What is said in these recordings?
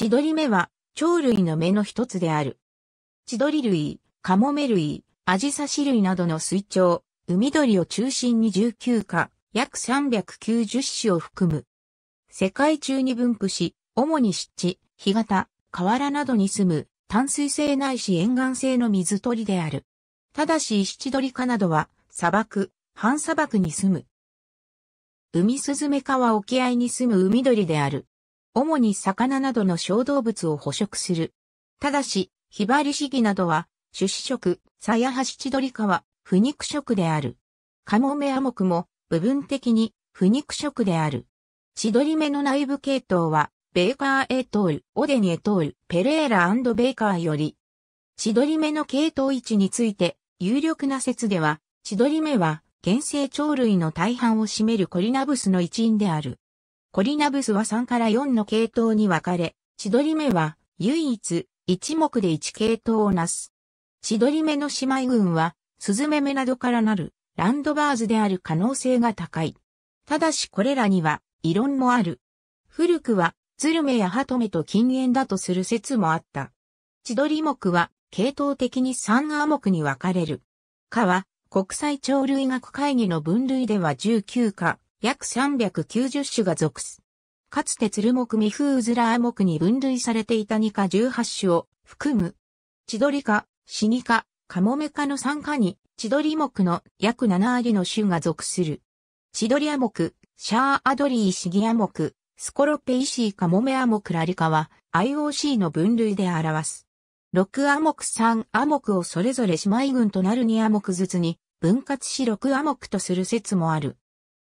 千鳥目は、鳥類の目の一つである。千鳥類、カモメ類、アジサシ類などの水鳥、海鳥を中心に19科、約390種を含む。世界中に分布し、主に湿地、干潟、河原などに住む、淡水性ないし沿岸性の水鳥である。ただし七鳥科などは、砂漠、半砂漠に住む。海スズメ科は沖合に住む海鳥である。主に魚などの小動物を捕食する。ただし、ヒバリシギなどは、種子食、サヤハシチドリカは、不肉食である。カモメアモクも、部分的に、不肉食である。チドリメの内部系統は、ベーカーエトール、オデニエトール、ペレーラベーカーより、チドリメの系統位置について、有力な説では、チドリメは、原生鳥類の大半を占めるコリナブスの一員である。コリナブスは3から4の系統に分かれ、千鳥目は唯一一目で一系統をなす。千鳥目の姉妹群は、スズメメなどからなるランドバーズである可能性が高い。ただしこれらには異論もある。古くはズルメやハトメと禁煙だとする説もあった。千鳥目は系統的に3亜目に分かれる。かは国際鳥類学会議の分類では19か約390種が属す。かつて鶴木未風うずら目に分類されていた2カ18種を含む。千鳥科、シニ科、カモメ科の3科に千鳥目の約7割の種が属する。千鳥亜目、シャーアドリーシギ亜目、スコロペイシーカモメ亜目ラリカは IOC の分類で表す。6亜目3モクをそれぞれ姉妹群となる2モクずつに分割し6モクとする説もある。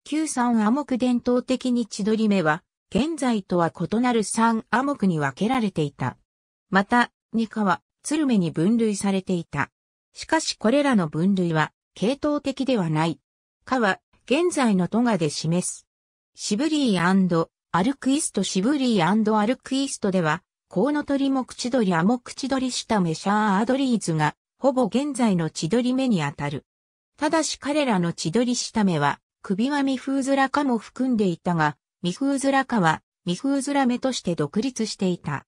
旧三亜目伝統的に千鳥目は、現在とは異なる三亜目に分けられていた。また、二課は、鶴目に分類されていた。しかしこれらの分類は、系統的ではない。課は、現在のトガで示す。シブリーアルクイストシブリーアルクイストでは、コウノトリ口取りアモク千鳥したメシャーアドリーズが、ほぼ現在の千鳥目にあたる。ただし彼らの千鳥した目は、首はミフーズラも含んでいたが、ミフーズラはミフーズラメとして独立していた。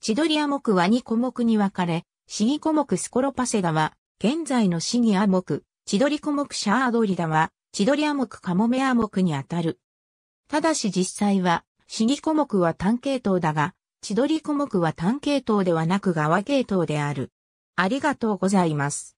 チドリア目は2項目に分かれ、シギ項目スコロパセダは、現在のシギア目、チドリ項目シャードリダは、チドリア目カモメア目にあたる。ただし実際は、シギ項目は単系統だが、チドリ目は単系統ではなく側系統である。ありがとうございます。